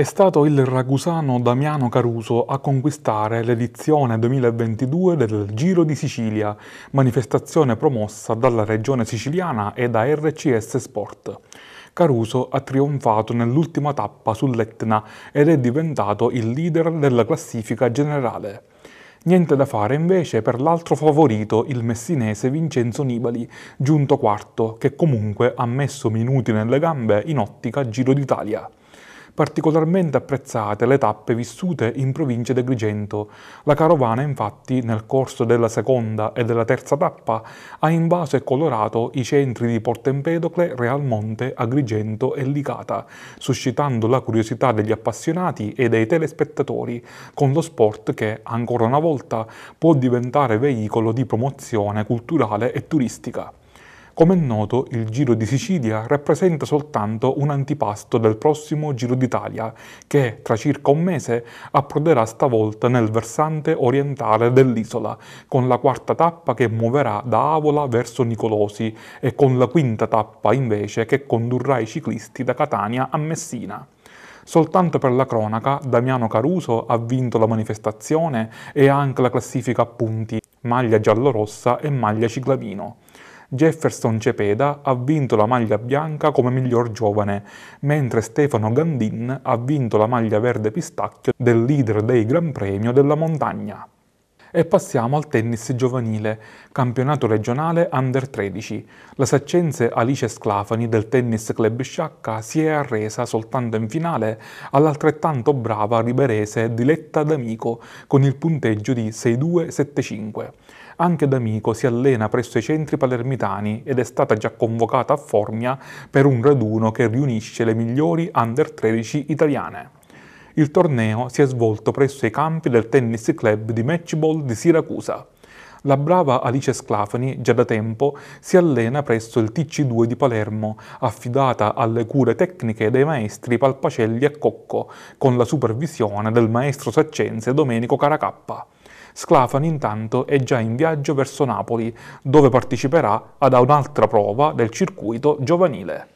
È stato il ragusano Damiano Caruso a conquistare l'edizione 2022 del Giro di Sicilia, manifestazione promossa dalla regione siciliana e da RCS Sport. Caruso ha trionfato nell'ultima tappa sull'Etna ed è diventato il leader della classifica generale. Niente da fare invece per l'altro favorito, il messinese Vincenzo Nibali, giunto quarto, che comunque ha messo minuti nelle gambe in ottica Giro d'Italia particolarmente apprezzate le tappe vissute in provincia di Agrigento. La carovana infatti nel corso della seconda e della terza tappa ha invaso e colorato i centri di Porto Empedocle, Realmonte, Agrigento e Licata, suscitando la curiosità degli appassionati e dei telespettatori con lo sport che, ancora una volta, può diventare veicolo di promozione culturale e turistica. Come è noto, il Giro di Sicilia rappresenta soltanto un antipasto del prossimo Giro d'Italia, che tra circa un mese approderà stavolta nel versante orientale dell'isola, con la quarta tappa che muoverà da Avola verso Nicolosi e con la quinta tappa invece che condurrà i ciclisti da Catania a Messina. Soltanto per la cronaca, Damiano Caruso ha vinto la manifestazione e ha anche la classifica a punti, maglia giallorossa e maglia ciclamino. Jefferson Cepeda ha vinto la maglia bianca come miglior giovane, mentre Stefano Gandin ha vinto la maglia verde pistacchio del leader dei Gran Premio della Montagna. E passiamo al tennis giovanile, campionato regionale under 13. La saccense Alice Sclafani del Tennis Club Sciacca si è arresa soltanto in finale all'altrettanto brava riberese Diletta D'Amico con il punteggio di 6-2-7-5. Anche D'Amico si allena presso i centri palermitani ed è stata già convocata a Formia per un raduno che riunisce le migliori under 13 italiane. Il torneo si è svolto presso i campi del tennis club di Matchball di Siracusa. La brava Alice Sclafani, già da tempo, si allena presso il TC2 di Palermo, affidata alle cure tecniche dei maestri Palpacelli e Cocco, con la supervisione del maestro saccense Domenico Caracappa. Sclafani intanto è già in viaggio verso Napoli, dove parteciperà ad un'altra prova del circuito giovanile.